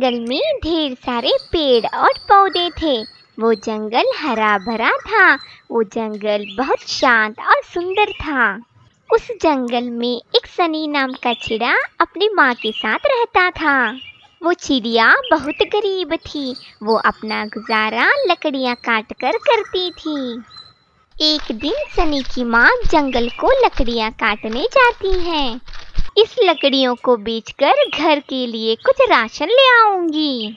जंगल में ढेर सारे पेड़ और पौधे थे वो जंगल हरा भरा था वो जंगल बहुत शांत और सुंदर था उस जंगल में एक सनी नाम का चिड़ा अपनी माँ के साथ रहता था वो चिड़िया बहुत गरीब थी वो अपना गुजारा लकड़ियाँ काट कर करती थी एक दिन सनी की माँ जंगल को लकड़ियाँ काटने जाती हैं इस लकड़ियों को बेचकर घर के लिए कुछ राशन ले आऊंगी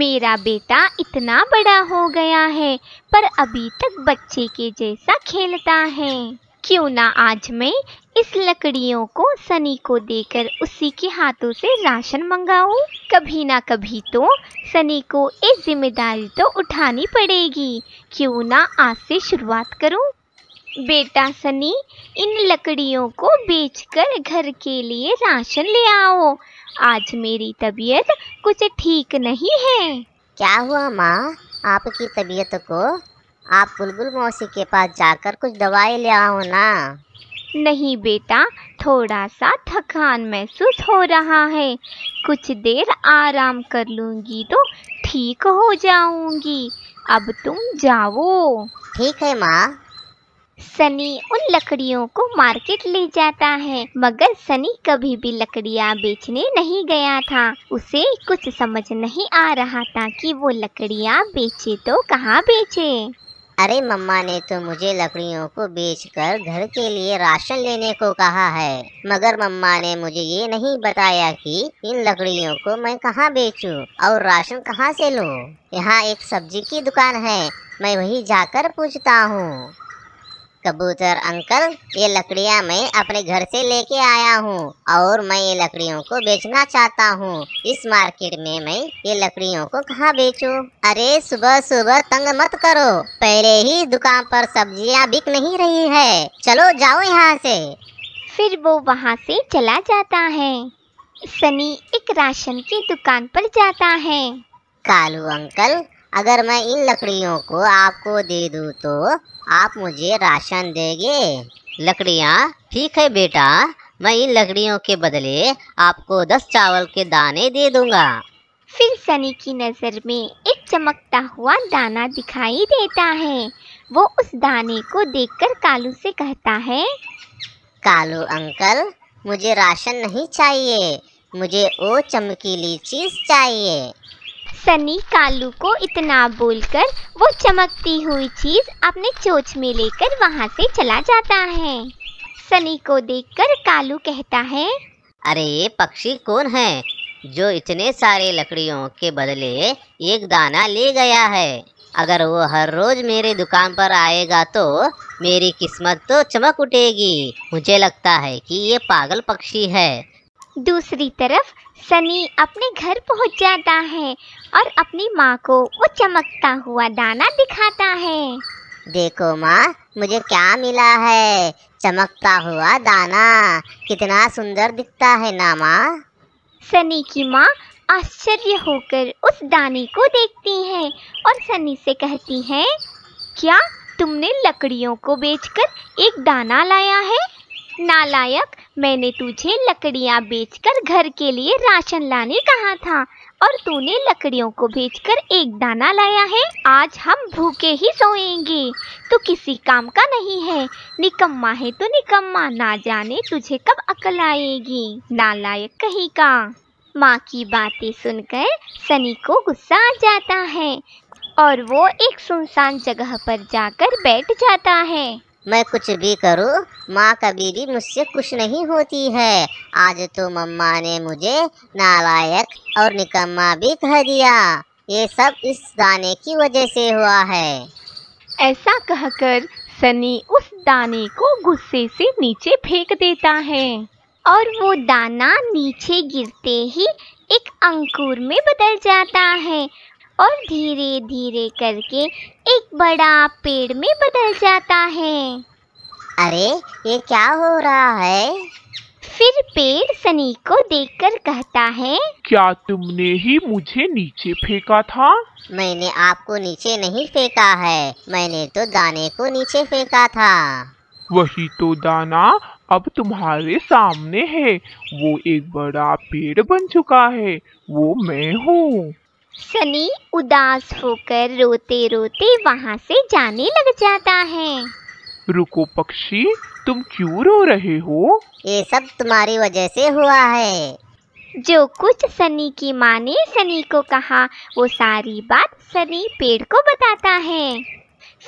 मेरा बेटा इतना बड़ा हो गया है पर अभी तक बच्चे के जैसा खेलता है क्यों ना आज मैं इस लकड़ियों को सनी को देकर उसी के हाथों से राशन मंगाऊं? कभी ना कभी तो सनी को एक जिम्मेदारी तो उठानी पड़ेगी क्यों ना आज से शुरुआत करूं? बेटा सनी इन लकड़ियों को बेचकर घर के लिए राशन ले आओ आज मेरी तबीयत कुछ ठीक नहीं है क्या हुआ माँ आपकी तबीयत को आप बुलबुल मौसी के पास जाकर कुछ दवाई ले आओ ना नहीं बेटा थोड़ा सा थकान महसूस हो रहा है कुछ देर आराम कर लूँगी तो ठीक हो जाऊँगी अब तुम जाओ ठीक है माँ सनी उन लकड़ियों को मार्केट ले जाता है मगर सनी कभी भी लकड़ियाँ बेचने नहीं गया था उसे कुछ समझ नहीं आ रहा था कि वो लकड़ियाँ बेचे तो कहाँ बेचे अरे मम्मा ने तो मुझे लकड़ियों को बेचकर घर के लिए राशन लेने को कहा है मगर मम्मा ने मुझे ये नहीं बताया कि इन लकड़ियों को मैं कहाँ बेचूं और राशन कहाँ से लूं? यहाँ एक सब्जी की दुकान है मैं वही जाकर पूछता हूँ कबूतर अंकल ये लकड़ियाँ मैं अपने घर से लेके आया हूँ और मैं ये लकड़ियों को बेचना चाहता हूँ इस मार्केट में मैं ये लकड़ियों को कहाँ बेचूँ अरे सुबह सुबह तंग मत करो पहले ही दुकान पर सब्जियाँ बिक नहीं रही है चलो जाओ यहाँ से फिर वो वहाँ से चला जाता है सनी एक राशन की दुकान पर जाता है कालू अंकल अगर मैं इन लकड़ियों को आपको दे दूँ तो आप मुझे राशन देंगे लकड़ियाँ ठीक है बेटा मैं इन लकड़ियों के बदले आपको दस चावल के दाने दे दूँगा फिर सनी की नज़र में एक चमकता हुआ दाना दिखाई देता है वो उस दाने को देखकर कालू से कहता है कालू अंकल मुझे राशन नहीं चाहिए मुझे वो चमकीली चीज़ चाहिए सनी कालू को इतना बोलकर वो चमकती हुई चीज़ अपने चोच में लेकर वहाँ से चला जाता है सनी को देखकर कालू कहता है अरे ये पक्षी कौन है जो इतने सारे लकड़ियों के बदले एक दाना ले गया है अगर वो हर रोज मेरे दुकान पर आएगा तो मेरी किस्मत तो चमक उठेगी मुझे लगता है कि ये पागल पक्षी है दूसरी तरफ सनी अपने घर पहुंच जाता है और अपनी माँ को वो चमकता हुआ दाना दिखाता है देखो माँ मुझे क्या मिला है चमकता हुआ दाना कितना सुंदर दिखता है ना माँ सनी की माँ आश्चर्य होकर उस दाने को देखती है और सनी से कहती है क्या तुमने लकड़ियों को बेचकर एक दाना लाया है नालायक मैंने तुझे लकड़ियाँ बेचकर घर के लिए राशन लाने कहा था और तूने लकड़ियों को बेचकर एक दाना लाया है आज हम भूखे ही सोएंगे तो किसी काम का नहीं है निकम्मा है तो निकम्मा ना जाने तुझे कब अकल आएगी नालायक कहीं का माँ की बातें सुनकर सनी को गुस्सा आ जाता है और वो एक सुनसान जगह पर जाकर बैठ जाता है मैं कुछ भी करूँ माँ कभी भी मुझसे खुश नहीं होती है आज तो मम्मा ने मुझे नालायक और निकम्मा भी कह दिया ये सब इस दाने की वजह से हुआ है ऐसा कहकर सनी उस दाने को गुस्से से नीचे फेंक देता है और वो दाना नीचे गिरते ही एक अंकुर में बदल जाता है और धीरे धीरे करके एक बड़ा पेड़ में बदल जाता है अरे ये क्या हो रहा है फिर पेड़ सनी को देखकर कहता है क्या तुमने ही मुझे नीचे फेंका था मैंने आपको नीचे नहीं फेंका है मैंने तो दाने को नीचे फेंका था वही तो दाना अब तुम्हारे सामने है वो एक बड़ा पेड़ बन चुका है वो मैं हूँ सनी उदास होकर रोते रोते वहाँ से जाने लग जाता है रुको पक्षी तुम क्यों रो रहे हो ये सब तुम्हारी वजह से हुआ है जो कुछ सनी की माँ ने सनी को कहा वो सारी बात सनी पेड़ को बताता है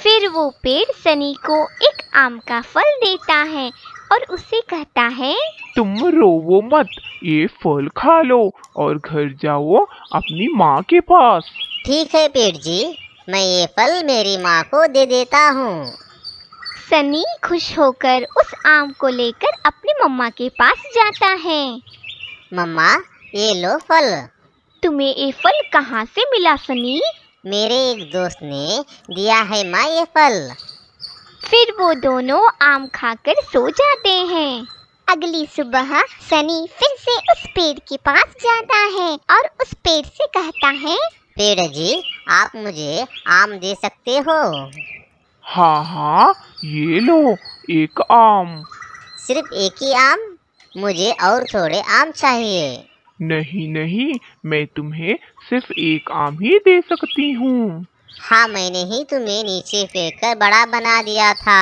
फिर वो पेड़ सनी को एक आम का फल देता है और उससे कहता है तुम रोवो मत ये फल खा लो और घर जाओ अपनी माँ के पास ठीक है पेट जी मैं ये फल मेरी माँ को दे देता हूँ सनी खुश होकर उस आम को लेकर अपनी मम्मा के पास जाता है मम्मा ये लो फल तुम्हें ये फल कहाँ से मिला सनी मेरे एक दोस्त ने दिया है माँ ये फल फिर वो दोनों आम खाकर सो जाते हैं अगली सुबह सनी फिर से उस पेड़ के पास जाता है और उस पेड़ से कहता है पेड़ जी आप मुझे आम दे सकते हो हाँ हाँ ये लो एक आम सिर्फ एक ही आम मुझे और थोड़े आम चाहिए नहीं नहीं मैं तुम्हें सिर्फ एक आम ही दे सकती हूँ हाँ मैंने ही तुम्हें नीचे फेंक कर बड़ा बना दिया था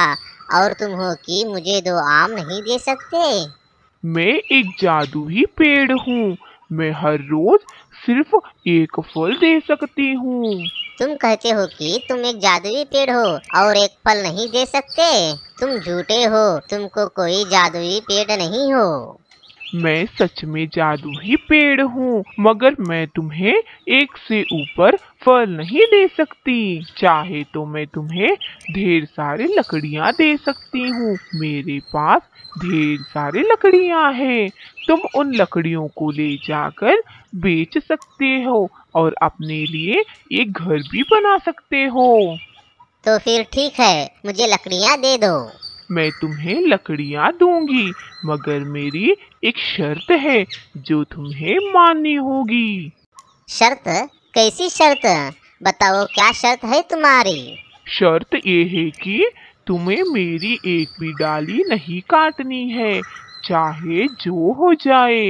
और तुम हो कि मुझे दो आम नहीं दे सकते मैं एक जादुई पेड़ हूँ मैं हर रोज सिर्फ एक फल दे सकती हूँ तुम कहते हो कि तुम एक जादुई पेड़ हो और एक फल नहीं दे सकते तुम झूठे हो तुमको कोई जादुई पेड़ नहीं हो मैं सच में जादू ही पेड़ हूँ मगर मैं तुम्हें एक से ऊपर फल नहीं दे सकती चाहे तो मैं तुम्हें ढेर सारे लकड़ियाँ दे सकती हूँ मेरे पास ढेर सारे लकड़ियाँ हैं तुम उन लकड़ियों को ले जाकर बेच सकते हो और अपने लिए एक घर भी बना सकते हो तो फिर ठीक है मुझे लकड़ियाँ दे दो मैं तुम्हें लकड़ियाँ दूंगी मगर मेरी एक शर्त है जो तुम्हें माननी होगी शर्त कैसी शर्त बताओ क्या शर्त है तुम्हारी शर्त ये है कि तुम्हें मेरी एक भी डाली नहीं काटनी है चाहे जो हो जाए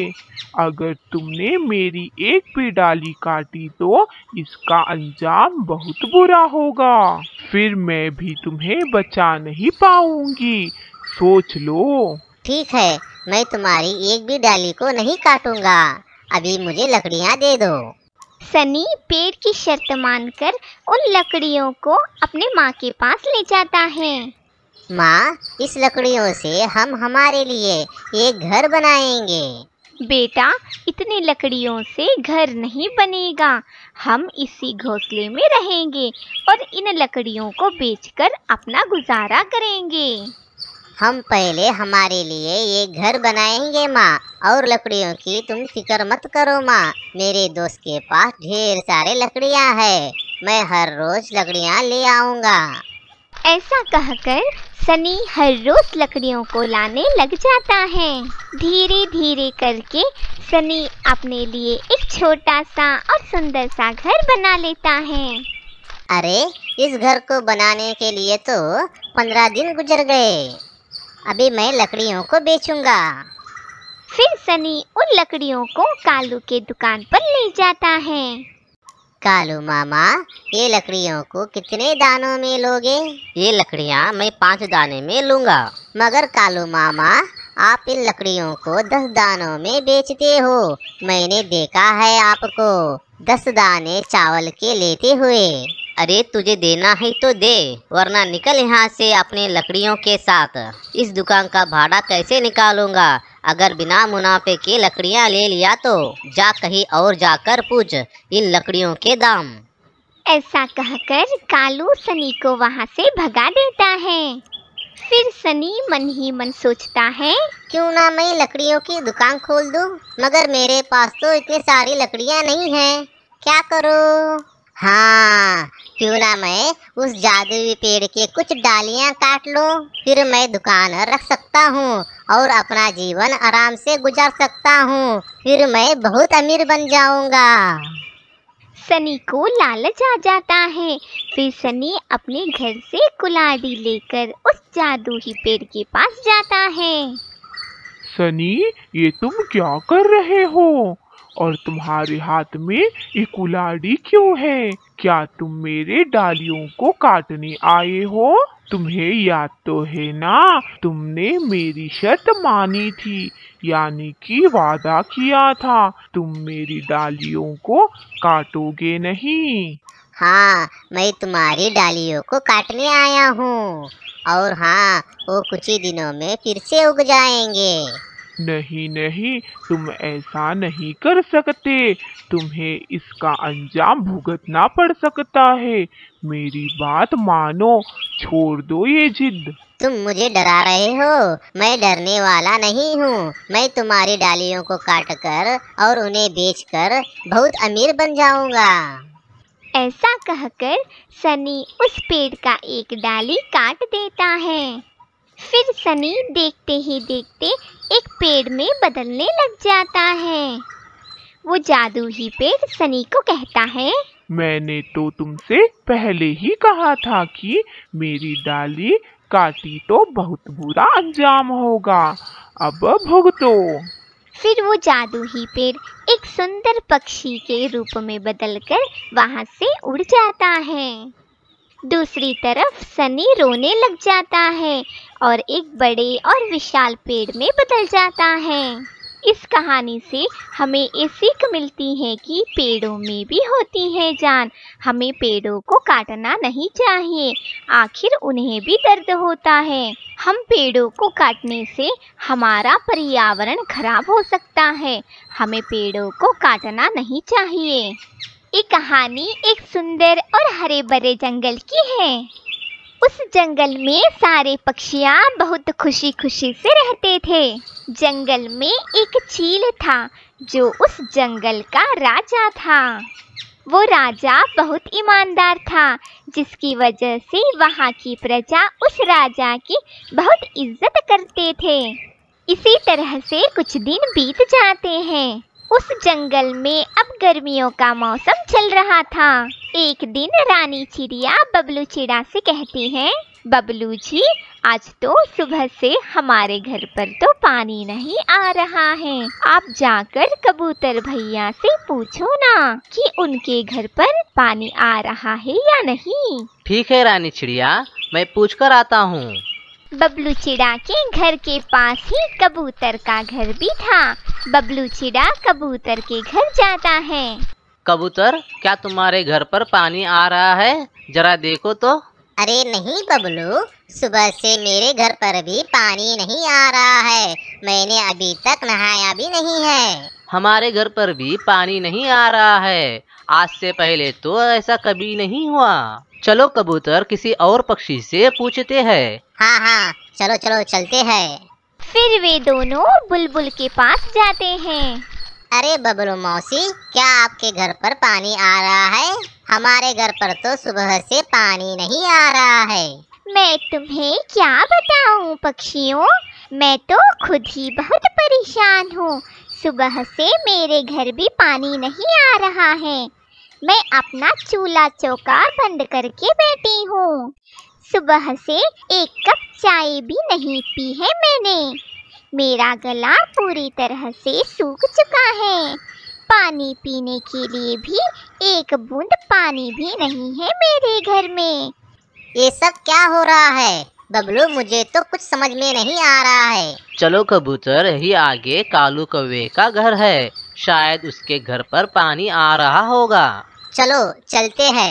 अगर तुमने मेरी एक भी डाली काटी तो इसका अंजाम बहुत बुरा होगा फिर मैं भी तुम्हें बचा नहीं पाऊंगी सोच लो ठीक है मैं तुम्हारी एक भी डाली को नहीं काटूंगा अभी मुझे लकड़ियाँ दे दो सनी पेड़ की शर्त मानकर उन लकड़ियों को अपने माँ के पास ले जाता है माँ इस लकड़ियों से हम हमारे लिए एक घर बनाएंगे बेटा इतनी लकड़ियों से घर नहीं बनेगा हम इसी घोंसले में रहेंगे और इन लकड़ियों को बेचकर अपना गुजारा करेंगे हम पहले हमारे लिए ये घर बनाएंगे माँ और लकड़ियों की तुम फिक्र मत करो माँ मेरे दोस्त के पास ढेर सारे लकड़ियाँ है मैं हर रोज लकड़ियाँ ले आऊँगा ऐसा कहकर सनी हर रोज लकड़ियों को लाने लग जाता है धीरे धीरे करके सनी अपने लिए एक छोटा सा और सुंदर सा घर बना लेता है अरे इस घर को बनाने के लिए तो पंद्रह दिन गुजर गए अभी मैं लकड़ियों को बेचूंगा फिर सनी उन लकड़ियों को कालू के दुकान पर ले जाता है कालू मामा ये लकड़ियों को कितने दानों में लोगे ये लकड़ियाँ मैं पाँच दाने में लूँगा मगर कालू मामा आप इन लकड़ियों को दस दानों में बेचते हो मैंने देखा है आपको दस दाने चावल के लेते हुए अरे तुझे देना है तो दे वरना निकल यहाँ से अपने लकड़ियों के साथ इस दुकान का भाड़ा कैसे निकालूंगा अगर बिना मुनाफे की लकड़ियाँ ले लिया तो जा कहीं और जाकर पूछ इन लकड़ियों के दाम ऐसा कहकर कालू सनी को वहाँ से भगा देता है फिर सनी मन ही मन सोचता है क्यों ना मैं लकड़ियों की दुकान खोल दूँ मगर मेरे पास तो इतनी सारी लकड़ियाँ नहीं हैं क्या करो हाँ क्यों ना मैं उस जादुई पेड़ के कुछ डालियाँ काट लो फिर मैं दुकान रख सकता हूँ और अपना जीवन आराम से गुजार सकता हूँ फिर मैं बहुत अमीर बन जाऊँगा सनी को लालच आ जाता है फिर सनी अपने घर से कुलाड़ी लेकर उस जादुई पेड़ के पास जाता है सनी ये तुम क्या कर रहे हो और तुम्हारे हाथ में ये कुलाड़ी क्यों है क्या तुम मेरे डालियों को काटने आए हो तुम्हें याद तो है ना तुमने मेरी शर्त मानी थी यानी कि वादा किया था तुम मेरी डालियों को काटोगे नहीं हाँ मैं तुम्हारी डालियों को काटने आया हूँ और हाँ वो कुछ ही दिनों में फिर से उग जाएंगे नहीं नहीं तुम ऐसा नहीं कर सकते तुम्हें इसका अंजाम भुगतना पड़ सकता है मेरी बात मानो छोड़ दो ये जिद तुम मुझे डरा रहे हो मैं डरने वाला नहीं हूँ मैं तुम्हारी डालियों को काट कर और उन्हें बेचकर बहुत अमीर बन जाऊंगा ऐसा कहकर सनी उस पेड़ का एक डाली काट देता है फिर सनी देखते ही देखते एक पेड़ में बदलने लग जाता है वो जादू ही पेड़ सनी को कहता है मैंने तो तुमसे पहले ही कहा था कि मेरी डाली काटी तो बहुत बुरा अंजाम होगा अब भुगतो फिर वो जादू ही पेड़ एक सुंदर पक्षी के रूप में बदलकर वहाँ से उड़ जाता है दूसरी तरफ सनी रोने लग जाता है और एक बड़े और विशाल पेड़ में बदल जाता है इस कहानी से हमें ये सीख मिलती है कि पेड़ों में भी होती है जान हमें पेड़ों को काटना नहीं चाहिए आखिर उन्हें भी दर्द होता है हम पेड़ों को काटने से हमारा पर्यावरण खराब हो सकता है हमें पेड़ों को काटना नहीं चाहिए एक कहानी एक सुंदर और हरे भरे जंगल की है उस जंगल में सारे पक्षियाँ बहुत खुशी खुशी से रहते थे जंगल में एक चील था जो उस जंगल का राजा था वो राजा बहुत ईमानदार था जिसकी वजह से वहाँ की प्रजा उस राजा की बहुत इज्जत करते थे इसी तरह से कुछ दिन बीत जाते हैं उस जंगल में अब गर्मियों का मौसम चल रहा था एक दिन रानी चिड़िया बबलू चिड़ा से कहती है बबलू जी आज तो सुबह से हमारे घर पर तो पानी नहीं आ रहा है आप जाकर कबूतर भैया से पूछो ना कि उनके घर पर पानी आ रहा है या नहीं ठीक है रानी चिड़िया मैं पूछ कर आता हूँ बबलू चिड़ा के घर के पास ही कबूतर का घर भी था बबलू चिड़ा कबूतर के घर जाता है कबूतर क्या तुम्हारे घर पर पानी आ रहा है जरा देखो तो अरे नहीं बबलू सुबह से मेरे घर पर भी पानी नहीं आ रहा है मैंने अभी तक नहाया भी नहीं है हमारे घर पर भी पानी नहीं आ रहा है आज से पहले तो ऐसा कभी नहीं हुआ चलो कबूतर किसी और पक्षी से पूछते हैं हाँ हाँ चलो चलो चलते हैं फिर वे दोनों बुलबुल के पास जाते हैं अरे बबलू मौसी क्या आपके घर पर पानी आ रहा है हमारे घर पर तो सुबह से पानी नहीं आ रहा है मैं तुम्हें क्या बताऊं पक्षियों मैं तो खुद ही बहुत परेशान हूँ सुबह से मेरे घर भी पानी नहीं आ रहा है मैं अपना चूल्हा चौका बंद करके बैठी हूँ सुबह से एक कप चाय भी नहीं पी है मैंने मेरा गला पूरी तरह से सूख चुका है पानी पीने के लिए भी एक बूंद पानी भी नहीं है मेरे घर में ये सब क्या हो रहा है बबलू मुझे तो कुछ समझ में नहीं आ रहा है चलो कबूतर ही आगे कालू कौवे का घर है शायद उसके घर पर पानी आ रहा होगा चलो चलते हैं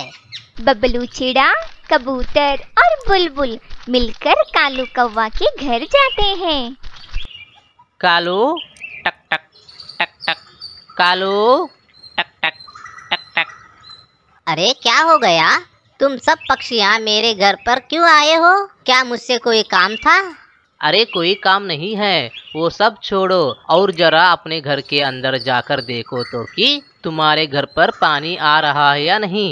बबलू चिड़ा कबूतर और बुलबुल मिलकर कालू कौवा के घर जाते हैं कालू टक टक टक टक कालू टक टक टक टक अरे क्या हो गया तुम सब पक्षियाँ मेरे घर पर क्यों आए हो क्या मुझसे कोई काम था अरे कोई काम नहीं है वो सब छोड़ो और जरा अपने घर के अंदर जाकर देखो तो कि तुम्हारे घर पर पानी आ रहा है या नहीं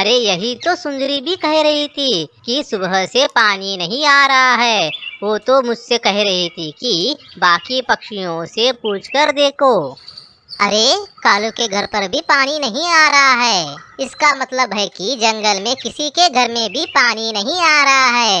अरे यही तो सुंदरी भी कह रही थी कि सुबह से पानी नहीं आ रहा है वो तो मुझसे कह रही थी कि बाकी पक्षियों से पूछ कर देखो अरे कालू के घर पर भी पानी नहीं आ रहा है इसका मतलब है कि जंगल में किसी के घर में भी पानी नहीं आ रहा है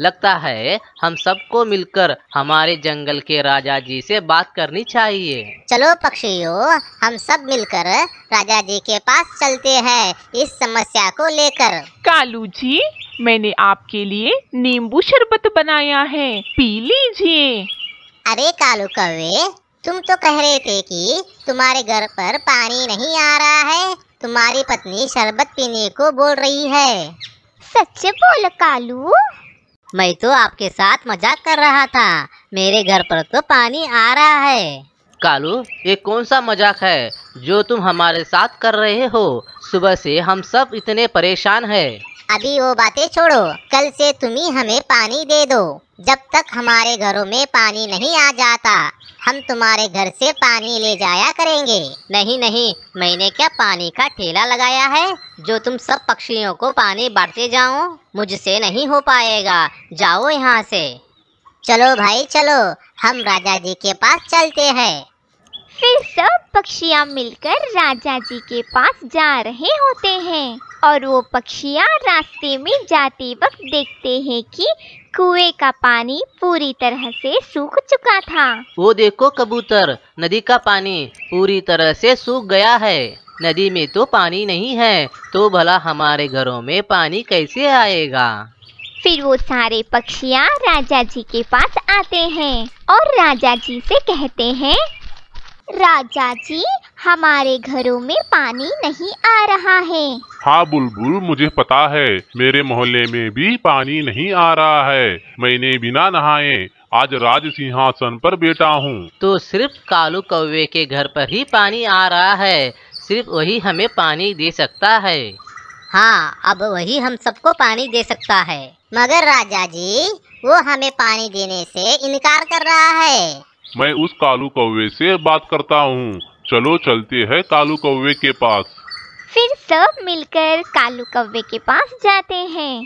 लगता है हम सबको मिलकर हमारे जंगल के राजा जी से बात करनी चाहिए चलो पक्षियों हम सब मिलकर राजा जी के पास चलते हैं इस समस्या को लेकर कालू जी मैंने आपके लिए नींबू शरबत बनाया है पी लीजिए अरे कालू कवे तुम तो कह रहे थे कि तुम्हारे घर पर पानी नहीं आ रहा है तुम्हारी पत्नी शरबत पीने को बोल रही है सच बोल कालू मैं तो आपके साथ मजाक कर रहा था मेरे घर पर तो पानी आ रहा है कालू ये कौन सा मजाक है जो तुम हमारे साथ कर रहे हो सुबह से हम सब इतने परेशान हैं अभी वो बातें छोड़ो कल से तुम ही हमें पानी दे दो जब तक हमारे घरों में पानी नहीं आ जाता हम तुम्हारे घर से पानी ले जाया करेंगे नहीं नहीं मैंने क्या पानी का ठेला लगाया है जो तुम सब पक्षियों को पानी बांटते जाओ मुझसे नहीं हो पाएगा जाओ यहाँ से चलो भाई चलो हम राजा जी के पास चलते हैं फिर सब पक्षियाँ मिलकर राजा जी के पास जा रहे होते हैं और वो पक्षियाँ रास्ते में जाते वक्त देखते हैं कि कुएं का पानी पूरी तरह से सूख चुका था वो देखो कबूतर नदी का पानी पूरी तरह से सूख गया है नदी में तो पानी नहीं है तो भला हमारे घरों में पानी कैसे आएगा फिर वो सारे पक्षियाँ राजा जी के पास आते हैं और राजा जी से कहते हैं राजा जी हमारे घरों में पानी नहीं आ रहा है हाँ बुलबुल मुझे पता है मेरे मोहल्ले में भी पानी नहीं आ रहा है मैंने बिना नहाए आज राज सिंहासन पर बैठा हूँ तो सिर्फ कालू कौवे के घर पर ही पानी आ रहा है सिर्फ वही हमें पानी दे सकता है हाँ अब वही हम सबको पानी दे सकता है मगर राजा जी वो हमें पानी देने से इनकार कर रहा है मैं उस कालू कौवे से बात करता हूँ चलो चलते हैं कालू कौवे के पास फिर सब मिलकर कालू कौवे के पास जाते हैं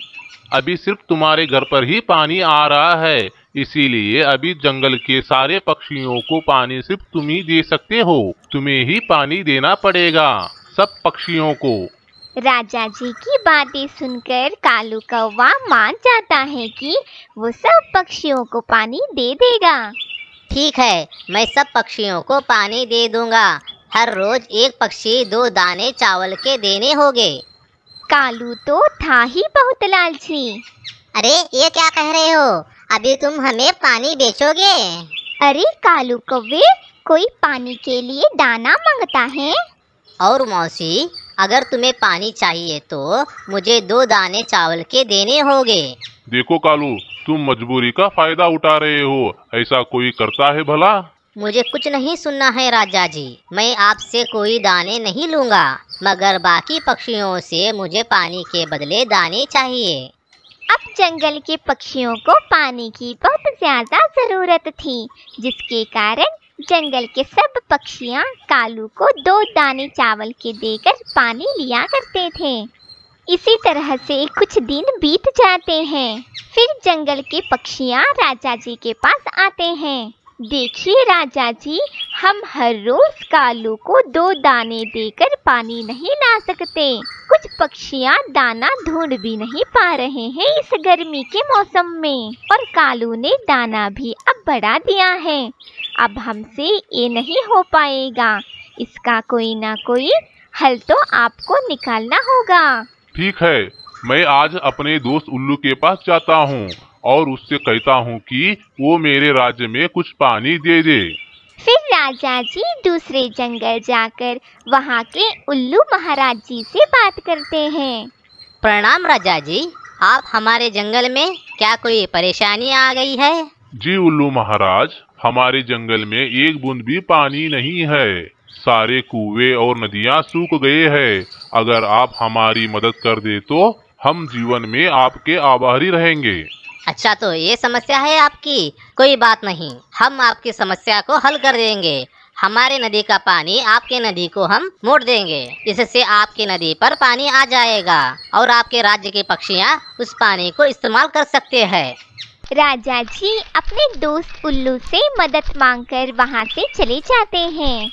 अभी सिर्फ तुम्हारे घर पर ही पानी आ रहा है इसीलिए अभी जंगल के सारे पक्षियों को पानी सिर्फ तुम ही दे सकते हो तुम्हें ही पानी देना पड़ेगा सब पक्षियों को राजा जी की बातें सुनकर कालू कौवा मान जाता है कि वो सब पक्षियों को पानी दे देगा ठीक है मैं सब पक्षियों को पानी दे दूंगा हर रोज एक पक्षी दो दाने चावल के देने होंगे कालू तो था ही बहुत लालची अरे ये क्या कह रहे हो अभी तुम हमें पानी बेचोगे अरे कालू कौवे कोई पानी के लिए दाना मांगता है और मौसी अगर तुम्हें पानी चाहिए तो मुझे दो दाने चावल के देने होंगे देखो कालू तुम मजबूरी का फायदा उठा रहे हो ऐसा कोई करता है भला मुझे कुछ नहीं सुनना है राजा जी मैं आपसे कोई दाने नहीं लूँगा मगर बाकी पक्षियों से मुझे पानी के बदले दाने चाहिए अब जंगल के पक्षियों को पानी की बहुत ज्यादा जरूरत थी जिसके कारण जंगल के सब पक्षियाँ कालू को दो दाने चावल के देकर पानी लिया करते थे इसी तरह से कुछ दिन बीत जाते हैं फिर जंगल के पक्षियाँ राजा जी के पास आते हैं देखिए राजा जी हम हर रोज कालू को दो दाने देकर पानी नहीं ला सकते कुछ पक्षियाँ दाना ढूंढ भी नहीं पा रहे हैं इस गर्मी के मौसम में और कालू ने दाना भी अब बढ़ा दिया है अब हमसे ये नहीं हो पाएगा इसका कोई ना कोई हल तो आपको निकालना होगा ठीक है मैं आज अपने दोस्त उल्लू के पास जाता हूँ और उससे कहता हूँ कि वो मेरे राज्य में कुछ पानी दे दे फिर राजा जी दूसरे जंगल जाकर वहाँ के उल्लू महाराज जी से बात करते हैं प्रणाम राजा जी आप हमारे जंगल में क्या कोई परेशानी आ गई है जी उल्लू महाराज हमारे जंगल में एक बूंद भी पानी नहीं है सारे कुएं और नदियाँ सूख गए हैं अगर आप हमारी मदद कर दे तो हम जीवन में आपके आभारी रहेंगे अच्छा तो ये समस्या है आपकी कोई बात नहीं हम आपकी समस्या को हल कर देंगे हमारे नदी का पानी आपके नदी को हम मोड़ देंगे इससे आपके नदी पर पानी आ जाएगा और आपके राज्य के पक्षियाँ उस पानी को इस्तेमाल कर सकते हैं राजा जी अपने दोस्त उल्लू से मदद मांगकर वहाँ से चले जाते हैं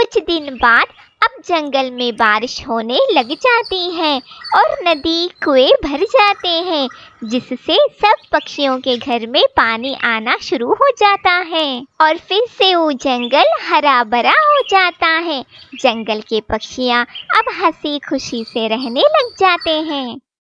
कुछ दिन बाद अब जंगल में बारिश होने लग जाती है और नदी कुएं भर जाते हैं जिससे सब पक्षियों के घर में पानी आना शुरू हो जाता है और फिर से वो जंगल हरा भरा हो जाता है जंगल के पक्षियाँ अब हंसी खुशी से रहने लग जाते हैं